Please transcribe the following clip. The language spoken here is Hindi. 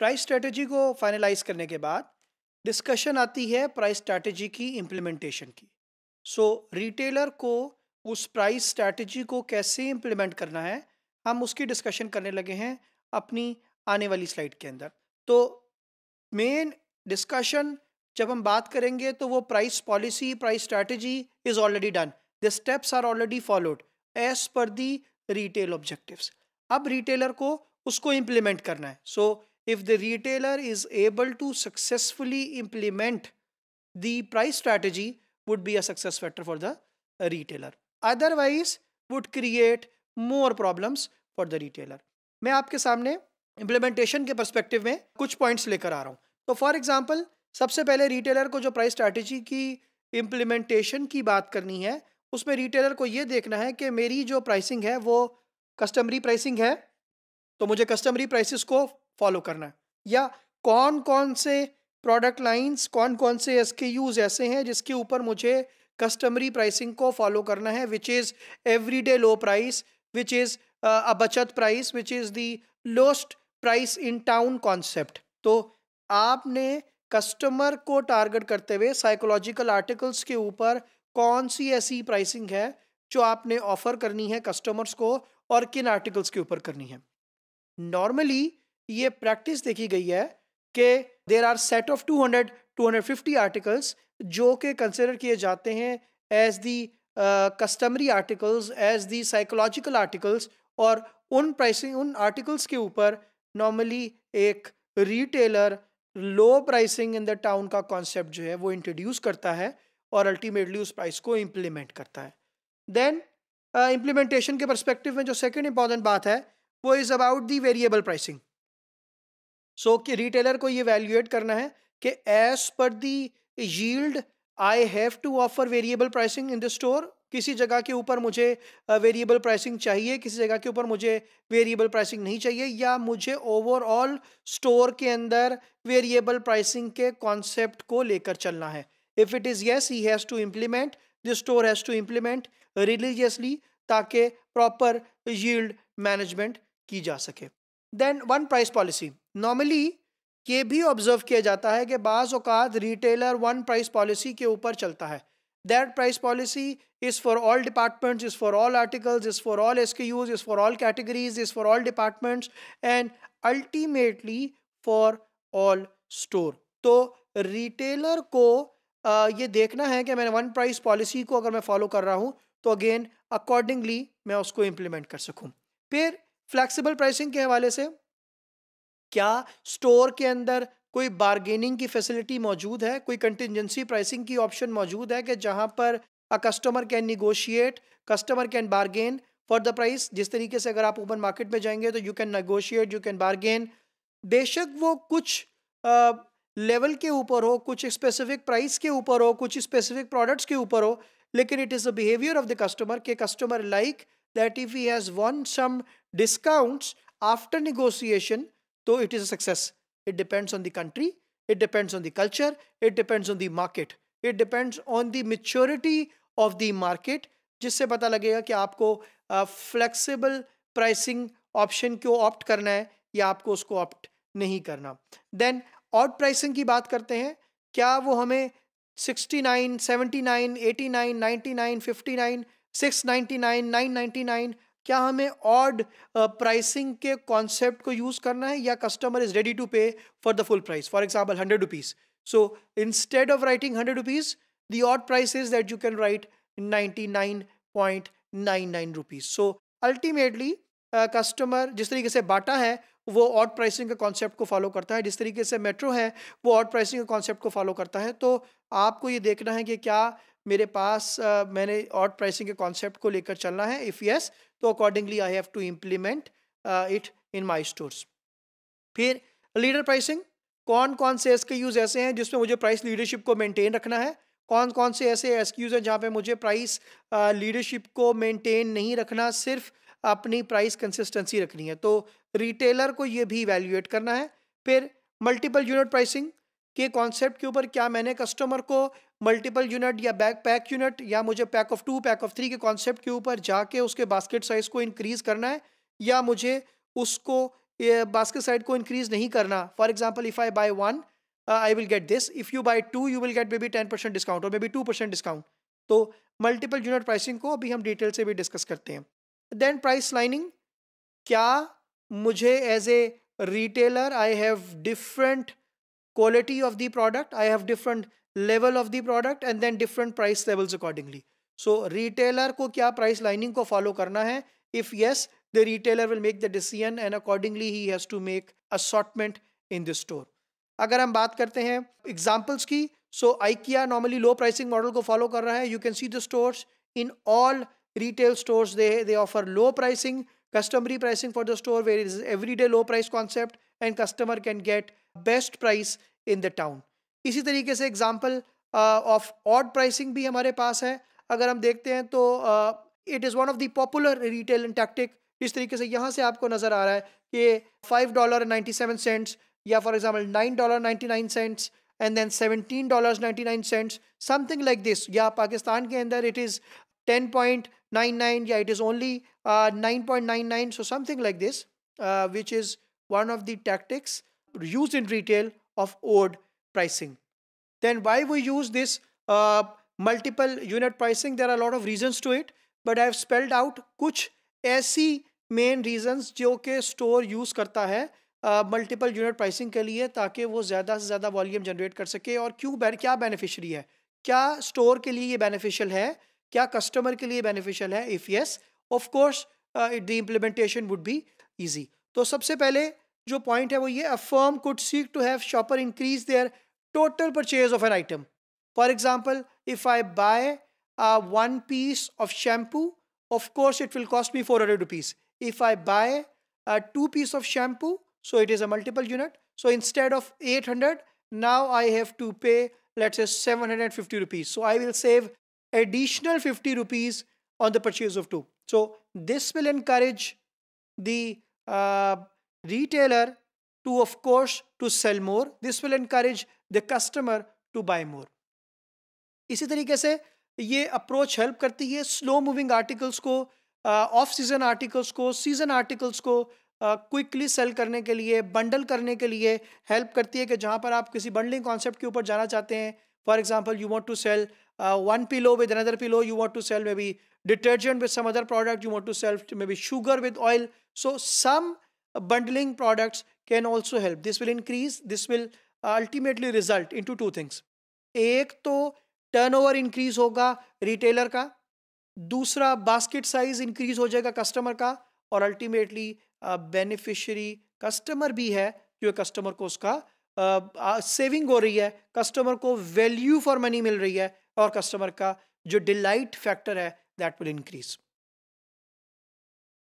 प्राइस स्ट्रेटजी को फाइनलाइज करने के बाद डिस्कशन आती है प्राइस स्ट्रैटेजी की इम्प्लीमेंटेशन की सो so, रिटेलर को उस प्राइस स्ट्रैटेजी को कैसे इम्प्लीमेंट करना है हम उसकी डिस्कशन करने लगे हैं अपनी आने वाली स्लाइड के अंदर तो मेन डिस्कशन जब हम बात करेंगे तो वो price policy price strategy is already done the steps are already followed as per the retail objectives अब रिटेलर को उसको इम्प्लीमेंट करना है so so, if the retailer is able to successfully implement the price strategy would be a success factor for the retailer otherwise would create more problems for the retailer main aapke samne implementation ke perspective mein kuch points lekar aa raha hu so for example sabse pehle retailer ko jo price strategy ki implementation ki baat karni hai usme retailer ko ye dekhna hai ki meri jo pricing hai wo customary pricing hai to mujhe customary prices ko follow करना है या कौन कौन से प्रोडक्ट लाइंस कौन कौन से एस के यूज ऐसे हैं जिसके ऊपर मुझे कस्टमरी प्राइसिंग को फॉलो करना है which is every day low price which is a बचत price which is the lowest price in town concept तो आपने कस्टमर को टारगेट करते हुए साइकोलॉजिकल आर्टिकल्स के ऊपर कौन सी ऐसी प्राइसिंग है जो आपने ऑफर करनी है कस्टमर्स को और किन आर्टिकल्स के ऊपर करनी है नॉर्मली ये प्रैक्टिस देखी गई है कि there are set of 200 250 articles जो कि कंसिडर किए जाते हैं as the customary articles as the psychological articles और उन प्राइसिंग उन आर्टिकल्स के ऊपर नॉर्मली एक retailer low pricing in the town का कॉन्सेप्ट जो है वो इंट्रोड्यूस करता है और अल्टीमेटली उस प्राइस को इम्प्लीमेंट करता है देन इम्प्लीमेंटेशन uh, के परस्पेक्टिव में जो सेकेंड इंपॉर्टेंट बात है वो is about the variable pricing so कि रिटेलर को ये वैल्यूएट करना है कि as per the yield I have to offer variable pricing in the store किसी जगह के ऊपर मुझे वेरिएबल प्राइसिंग चाहिए किसी जगह के ऊपर मुझे वेरिएबल प्राइसिंग नहीं चाहिए या मुझे ओवरऑल स्टोर के अंदर वेरिएबल प्राइसिंग के कॉन्सेप्ट को लेकर चलना है if it is yes he has to implement the store has to implement religiously ताकि प्रॉपर यील्ड मैनेजमेंट की जा सके then one price policy normally ये भी ऑब्जर्व किया जाता है कि बाज़ अवत रिटेलर वन प्राइस पॉलिसी के ऊपर चलता है that price policy is for all departments is for all articles is for all SKUs is for all categories is for all departments and ultimately for all store तो रिटेलर को आ, ये देखना है कि मैंने वन प्राइस पॉलिसी को अगर मैं फॉलो कर रहा हूँ तो अगेन अकॉर्डिंगली मैं उसको इम्प्लीमेंट कर सकूँ फिर फ्लैक्सिबल प्राइसिंग के हवाले से क्या स्टोर के अंदर कोई बारगेनिंग की फैसिलिटी मौजूद है कोई कंटिजेंसी प्राइसिंग की ऑप्शन मौजूद है कि जहां पर a customer can negotiate customer can bargain for the price जिस तरीके से अगर आप ओपन मार्केट में जाएंगे तो you can negotiate you can bargain बेशक वो कुछ लेवल के ऊपर हो कुछ स्पेसिफिक प्राइस के ऊपर हो कुछ स्पेसिफिक प्रोडक्ट्स के ऊपर हो लेकिन it is the behaviour of the customer के customer like that if he has want some discounts after negotiation, so it is a success. It depends on the country, it depends on the culture, it depends on the market, it depends on the maturity of the market, jisse pata lagega ki aapko flexible pricing option ko opt karna hai ya aapko usko opt nahi karna then odd pricing ki baat karte hain kya wo hame 69, 79, 89, 99, 59, 699, 999 क्या हमें ऑड प्राइसिंग uh, के कॉन्सेप्ट को यूज़ करना है या customer is ready to pay for the full price for example hundred rupees so instead of writing hundred rupees price is that you can write ninety nine point nine nine rupees so ultimately customer जिस तरीके से बाटा है वो ऑड प्राइसिंग के कॉन्सेप्ट को फॉलो करता है जिस तरीके से मेट्रो है वो ऑड प्राइसिंग के कॉन्सेप्ट को फॉलो करता है तो आपको ये देखना है कि क्या मेरे पास uh, मैंने ऑट प्राइसिंग के कॉन्सेप्ट को लेकर चलना है इफ़ यस तो accordingly I have to implement it in my stores फिर लीडर प्राइसिंग कौन कौन से एस यूज़ ऐसे हैं जिसमें मुझे प्राइस लीडरशिप को मेंटेन रखना है कौन कौन से ऐसे एस हैं जहाँ पे मुझे प्राइस लीडरशिप को मेंटेन नहीं रखना सिर्फ अपनी प्राइस कंसिस्टेंसी रखनी है तो रिटेलर को ये भी वैल्यूएट करना है फिर मल्टीपल यूनिट प्राइसिंग के कॉन्सेप्ट के ऊपर क्या मैंने कस्टमर को मल्टीपल यूनिट या बैक पैक यूनिट या मुझे pack of two pack of three के कॉन्सेप्ट के ऊपर जाके उसके बास्केट साइज को इंक्रीज करना है या मुझे उसको बास्केट साइज को इंक्रीज नहीं करना for example if I buy one I will get this if you buy two you will get may be ten percent discount और may be two percent discount तो मल्टीपल यूनिट प्राइसिंग को अभी हम डिटेल से भी डिस्कस करते हैं देन प्राइस लाइनिंग क्या मुझे as a retailer I have different quality of the product I have different level of the product and then different price levels accordingly. So retailer को क्या price lining को follow करना है If yes, the retailer will make the decision and accordingly he has to make assortment in the store. अगर हम बात करते हैं examples की so IKEA normally low pricing model को follow कर है. You can see the stores in all retail stores they, they offer low pricing customary pricing for the store where it is everyday low price concept and customer can get best price in the town इसी तरीके से एग्जाम्पल ऑफ ऑड प्राइसिंग भी हमारे पास है अगर हम देखते हैं तो it is one of the popular retail and tactic इस तरीके से यहाँ से आपको नज़र आ रहा है कि five dollar ninety seven cents या for example nine dollar ninety nine cents and then seventeen dollar ninety nine cents something like this या पाकिस्तान के अंदर it is ten point nine nine या it is only nine point nine nine so something like this which is one of the tactics use in retail of odd pricing. Then why we use this uh, multiple unit pricing? There are a lot of reasons to it, but I have spelled out कुछ ऐसी मेन रीजंस जो कि स्टोर यूज़ करता है मल्टीपल यूनिट प्राइसिंग के लिए ताकि वो ज़्यादा से ज़्यादा वॉल्यूम जनरेट कर सके और क्यों क्या बेनिफिशरी है क्या स्टोर के लिए ये बेनिफिशियल है क्या कस्टमर के लिए बेनिफिशियल है if yes of course the implementation would be easy तो सबसे पहले जो पॉइंट है वो ये a firm could seek to have shopper increase their total purchase of an item for example if I buy one piece of shampoo of course it will cost me four hundred rupees if I buy two piece of shampoo so it is a multiple unit so instead of 800 now i have to pay let's say 750 rupees so i will save additional 50 rupees on the purchase of two so this will encourage the uh, retailer to of course to sell more this will encourage the customer to buy more इसी तरीके से ये अप्रोच हेल्प करती है स्लो मूविंग आर्टिकल्स को ऑफ सीजन आर्टिकल्स को सीजन आर्टिकल्स को क्विकली uh, सेल करने के लिए बंडल करने के लिए हेल्प करती है कि जहाँ पर आप किसी बंडलिंग कॉन्सेप्ट के ऊपर जाना चाहते हैं for example you want to sell one pillow with another pillow you want to sell may be detergent with some other product you want to sell may be sugar with oil so some bundling products can also help this will increase this will ultimately result into two things ek to turnover increase hoga retailer ka dusra basket size increase ho jayega customer ka aur ultimately uh, beneficiary customer bhi hai jo customer ko uska saving uh, हो रही है कस्टमर को वैल्यू फॉर मनी मिल रही है और कस्टमर का जो डिलाइट फैक्टर है दैट विल इंक्रीज़